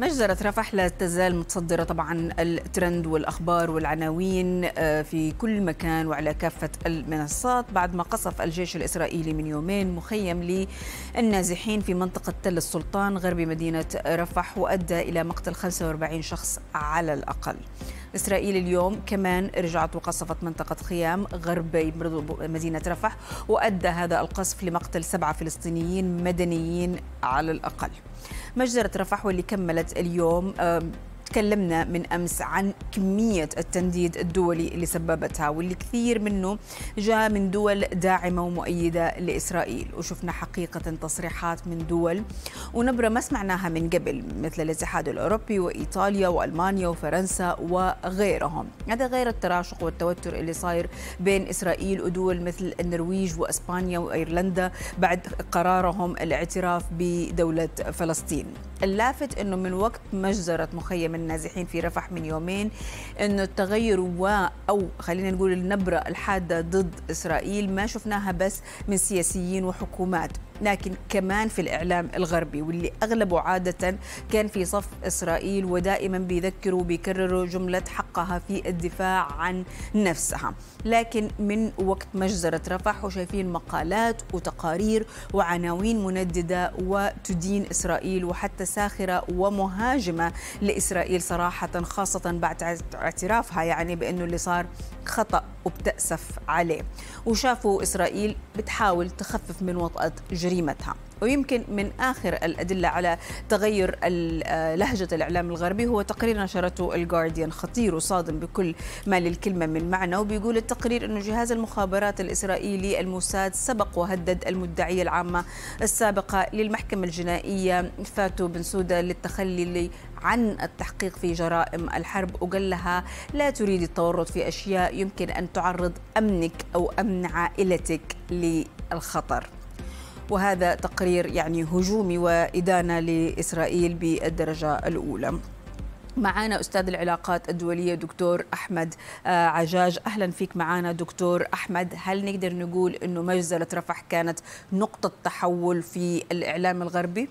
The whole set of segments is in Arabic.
مجزرة رفح لا تزال متصدرة طبعا الترند والأخبار والعناوين آه، في كل مكان وعلى كافة المنصات بعد ما قصف الجيش الإسرائيلي من يومين مخيم للنازحين في منطقة تل السلطان غرب مدينة رفح وأدى إلى مقتل 45 شخص على الأقل. إسرائيل اليوم كمان رجعت وقصفت منطقة خيام غرب مدينة رفح وأدى هذا القصف لمقتل سبعة فلسطينيين مدنيين على الأقل مجزرة رفح واللي كملت اليوم تكلمنا من أمس عن كمية التنديد الدولي اللي سببتها واللي كثير منه جاء من دول داعمة ومؤيدة لإسرائيل وشفنا حقيقة تصريحات من دول ونبرة ما سمعناها من قبل مثل الاتحاد الأوروبي وإيطاليا وألمانيا وفرنسا وغيرهم هذا غير التراشق والتوتر اللي صاير بين إسرائيل ودول مثل النرويج وأسبانيا وأيرلندا بعد قرارهم الاعتراف بدولة فلسطين اللافت أنه من وقت مجزرة مخيم النازحين في رفح من يومين أن التغير و أو خلينا نقول النبرة الحادة ضد إسرائيل ما شفناها بس من سياسيين وحكومات لكن كمان في الإعلام الغربي واللي أغلبه عادة كان في صف إسرائيل ودائما بيذكروا بيكرروا جملة حقها في الدفاع عن نفسها لكن من وقت مجزرة رفح وشايفين مقالات وتقارير وعناوين منددة وتدين إسرائيل وحتى ساخرة ومهاجمة لإسرائيل صراحة خاصة بعد اعترافها يعني بأنه اللي صار خطأ وبتأسف عليه وشافوا إسرائيل بتحاول تخفف من وطأة جريمتها ويمكن من آخر الأدلة على تغير آه، لهجة الإعلام الغربي هو تقرير نشرته الجارديان خطير وصادم بكل ما للكلمة من معنى وبيقول التقرير أن جهاز المخابرات الإسرائيلي الموساد سبق وهدد المدعية العامة السابقة للمحكمة الجنائية فاتو بن سودة للتخلي عن التحقيق في جرائم الحرب وقال لها لا تريد التورط في أشياء يمكن أن تعرض أمنك أو أمن عائلتك للخطر وهذا تقرير يعني هجومي وإدانة لإسرائيل بالدرجة الأولى معنا استاذ العلاقات الدوليه دكتور احمد آه، عجاج اهلا فيك معنا دكتور احمد هل نقدر نقول انه مجزله رفح كانت نقطه تحول في الاعلام الغربي؟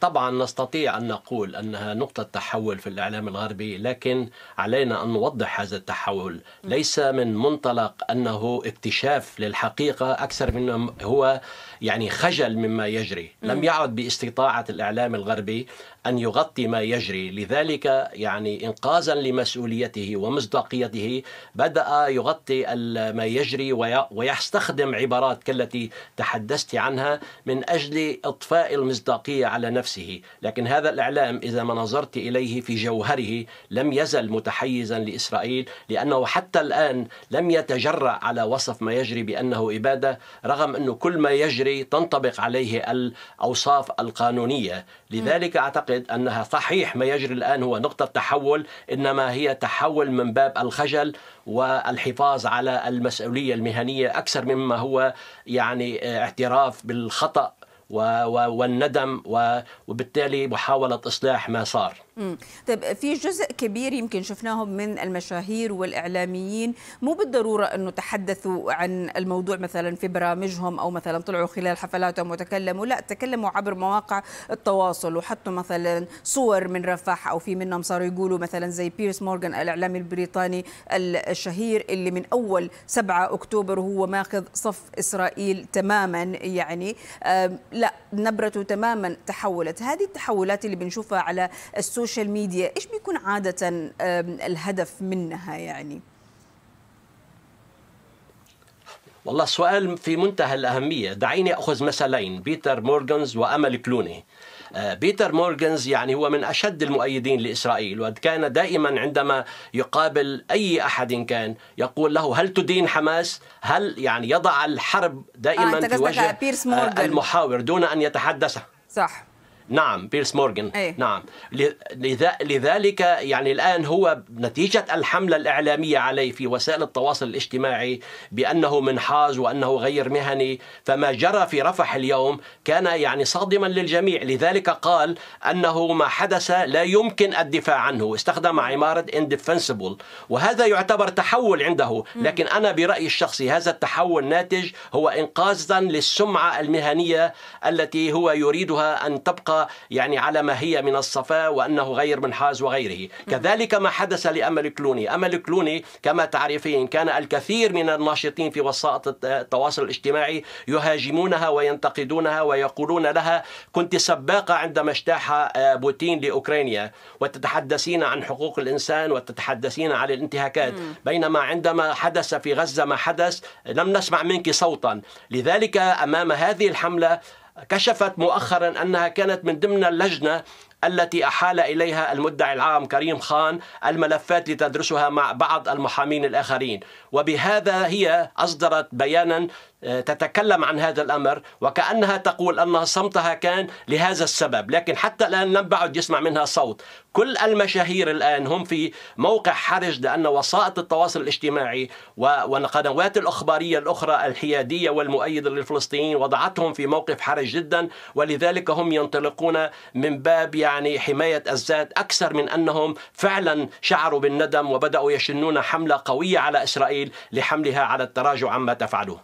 طبعا نستطيع أن نقول أنها نقطة تحول في الإعلام الغربي لكن علينا أن نوضح هذا التحول ليس من منطلق أنه اكتشاف للحقيقة أكثر من هو يعني خجل مما يجري لم يعد باستطاعة الإعلام الغربي أن يغطي ما يجري لذلك يعني إنقاذا لمسؤوليته ومصداقيته بدأ يغطي ما يجري ويستخدم عبارات كالتي تحدثت عنها من أجل إطفاء المصداقية على نفسه لكن هذا الإعلام إذا ما نظرت إليه في جوهره لم يزل متحيزا لإسرائيل لأنه حتى الآن لم يتجرأ على وصف ما يجري بأنه إبادة رغم أنه كل ما يجري تنطبق عليه الأوصاف القانونية لذلك أعتقد أعتقد أنها صحيح ما يجري الآن هو نقطة تحول إنما هي تحول من باب الخجل والحفاظ على المسؤولية المهنية أكثر مما هو يعني اعتراف بالخطأ والندم وبالتالي محاولة إصلاح ما صار طيب في جزء كبير يمكن شفناهم من المشاهير والإعلاميين مو بالضرورة أنه تحدثوا عن الموضوع مثلا في برامجهم أو مثلا طلعوا خلال حفلاتهم وتكلموا لا تكلموا عبر مواقع التواصل وحطوا مثلا صور من رفح أو في منهم صاروا يقولوا مثلا زي بيرس مورغان الإعلامي البريطاني الشهير اللي من أول 7 أكتوبر وهو ماخذ صف إسرائيل تماما يعني لا نبرته تماما تحولت هذه التحولات اللي بنشوفها على السوشيال ميديا ايش بيكون عاده الهدف منها يعني والله سؤال في منتهى الأهمية دعيني أخذ مثلين بيتر مورغانز وأمل كلوني آه، بيتر مورغنز يعني هو من أشد المؤيدين لإسرائيل وكان دائما عندما يقابل أي أحد كان يقول له هل تدين حماس هل يعني يضع الحرب دائما آه في وجه آه، المحاور دون أن يتحدث صح نعم بيرس مورغان أيه؟ نعم لذلك يعني الآن هو نتيجة الحملة الإعلامية عليه في وسائل التواصل الاجتماعي بأنه منحاز وأنه غير مهني فما جرى في رفح اليوم كان يعني صادما للجميع لذلك قال أنه ما حدث لا يمكن الدفاع عنه استخدم عمارة انديفنسبل وهذا يعتبر تحول عنده لكن أنا برأيي الشخصي هذا التحول ناتج هو إنقاذا للسمعة المهنية التي هو يريدها أن تبقى يعني على ما هي من الصفاء وأنه غير منحاز وغيره كذلك ما حدث لأمل كلوني أمل كلوني كما تعرفين كان الكثير من الناشطين في وسائط التواصل الاجتماعي يهاجمونها وينتقدونها ويقولون لها كنت سباقة عندما اجتاح آه، بوتين لأوكرانيا وتتحدثين عن حقوق الإنسان وتتحدثين عن الانتهاكات بينما عندما حدث في غزة ما حدث لم نسمع منك صوتا لذلك أمام هذه الحملة كشفت مؤخرا أنها كانت من ضمن اللجنة التي أحال إليها المدعي العام كريم خان الملفات لتدرسها مع بعض المحامين الآخرين وبهذا هي أصدرت بيانا آه، تتكلم عن هذا الأمر وكأنها تقول أن صمتها كان لهذا السبب لكن حتى الآن لم بعد يسمع منها صوت كل المشاهير الآن هم في موقع حرج لأن وسائط التواصل الاجتماعي والقنوات الأخبارية الأخرى الحيادية والمؤيدة للفلسطينيين وضعتهم في موقف حرج جدا ولذلك هم ينطلقون من باب يعني حماية الذات أكثر من أنهم فعلا شعروا بالندم وبدأوا يشنون حملة قوية على إسرائيل لحملها على التراجع عما تفعله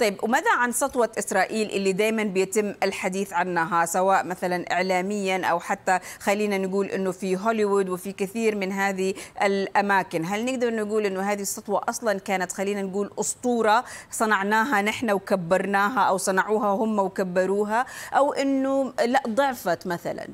طيب وماذا عن سطوة إسرائيل اللي دائما بيتم الحديث عنها سواء مثلا إعلاميا أو حتى خلينا نقول أنه في وفي هوليوود وفي كثير من هذه الأماكن هل نقدر نقول أنه هذه السطوة أصلا كانت خلينا نقول أسطورة صنعناها نحن وكبرناها أو صنعوها هم وكبروها أو أنه لا ضعفت مثلا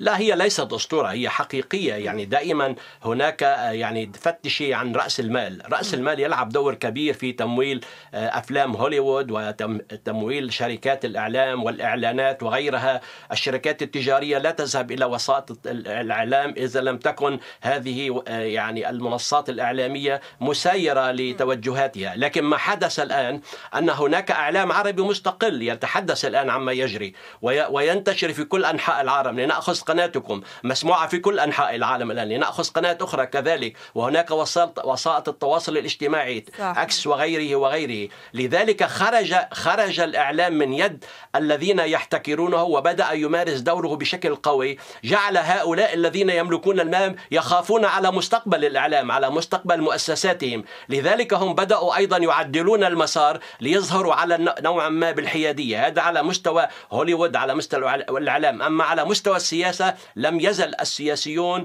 لا هي ليست أسطورة هي حقيقية يعني دائما هناك آه، يعني تفتشي عن رأس المال رأس المال يلعب دور كبير في تمويل آه، أفلام هوليوود وتمويل شركات الإعلام والإعلانات وغيرها الشركات التجارية لا تذهب إلى وساطة الإعلام إذا لم تكن هذه آه، يعني المنصات الإعلامية مسيرة لتوجهاتها لكن ما حدث الآن أن هناك إعلام عربي مستقل يتحدث الآن عما يجري وينتشر في كل أنحاء العالم لنأخذ قناتكم مسموعة في كل أنحاء العالم الآن لنأخذ قناة أخرى كذلك وهناك وسائط التواصل الاجتماعي صح. أكس وغيره وغيره لذلك خرج خرج الإعلام من يد الذين يحتكرونه وبدأ يمارس دوره بشكل قوي جعل هؤلاء الذين يملكون المال يخافون على مستقبل الإعلام على مستقبل مؤسساتهم لذلك هم بدأوا أيضا يعدلون المسار ليظهروا على نوعا ما بالحيادية هذا على مستوى هوليوود على مستوى الإعلام أما على مستوى السياسة لم يزل السياسيون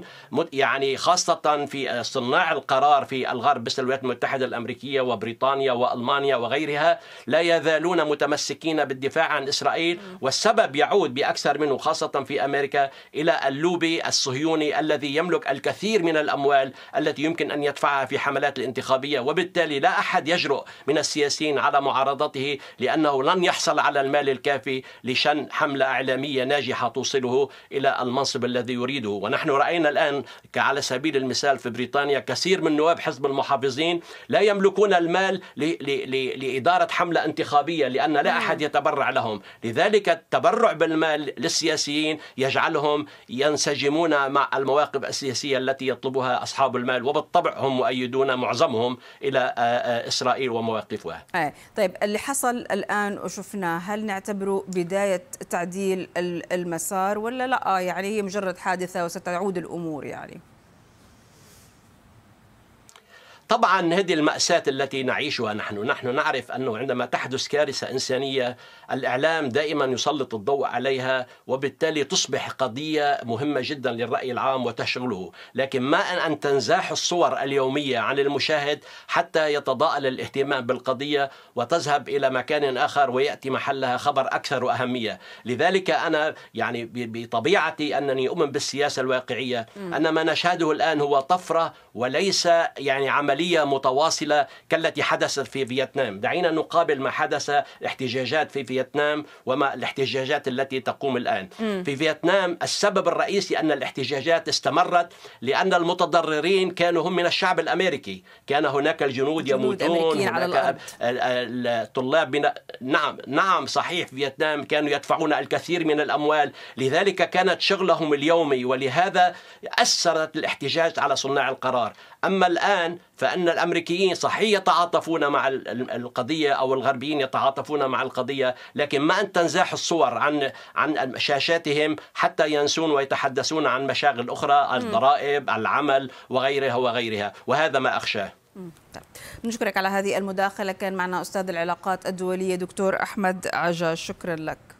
يعني خاصة في صناع القرار في الغرب مثل الولايات المتحدة الأمريكية وبريطانيا وألمانيا وغيرها لا يزالون متمسكين بالدفاع عن إسرائيل والسبب يعود بأكثر منه خاصة في أمريكا إلى اللوبي الصهيوني الذي يملك الكثير من الأموال التي يمكن أن يدفعها في حملات الانتخابية وبالتالي لا أحد يجرؤ من السياسيين على معارضته لأنه لن يحصل على المال الكافي لشن حملة إعلامية ناجحة توصله إلى المنصب الذي يريده ونحن رأينا الآن على سبيل المثال في بريطانيا كثير من نواب حزب المحافظين لا يملكون المال لإدارة حملة انتخابية لأن لا أحد يتبرع لهم لذلك التبرع بالمال للسياسيين يجعلهم ينسجمون مع المواقف السياسية التي يطلبها أصحاب المال وبالطبع هم مؤيدون معظمهم إلى آه، آه، إسرائيل ومواقفها آه، طيب اللي حصل الآن وشفناه هل نعتبره بداية تعديل المسار ولا لا يعني هي مجرد حادثة وستعود الأمور يعني طبعا هذه المأساة التي نعيشها نحن نحن نعرف أنه عندما تحدث كارثة إنسانية الإعلام دائما يسلط الضوء عليها وبالتالي تصبح قضية مهمة جدا للرأي العام وتشغله لكن ما أن, أن تنزاح الصور اليومية عن المشاهد حتى يتضاءل الاهتمام بالقضية وتذهب إلى مكان آخر ويأتي محلها خبر أكثر أهمية لذلك أنا يعني بطبيعتي أنني أؤمن بالسياسة الواقعية أن ما نشهده الآن هو طفرة وليس يعني عمل عملية متواصلة كالتي حدثت في فيتنام دعينا نقابل ما حدث احتجاجات في فيتنام وما الاحتجاجات التي تقوم الآن م. في فيتنام السبب الرئيسي أن الاحتجاجات استمرت لأن المتضررين كانوا هم من الشعب الأمريكي كان هناك الجنود يموتون هناك الطلاب من... نعم نعم صحيح فيتنام كانوا يدفعون الكثير من الأموال لذلك كانت شغلهم اليومي ولهذا أثرت الاحتجاج على صناع القرار أما الآن فان الامريكيين صحيح يتعاطفون مع القضيه او الغربيين يتعاطفون مع القضيه لكن ما ان تنزاح الصور عن عن شاشاتهم حتى ينسون ويتحدثون عن مشاغل اخرى الضرائب العمل وغيرها وغيرها وهذا ما اخشاه طيب. نشكرك على هذه المداخله كان معنا استاذ العلاقات الدوليه دكتور احمد عجاج شكرا لك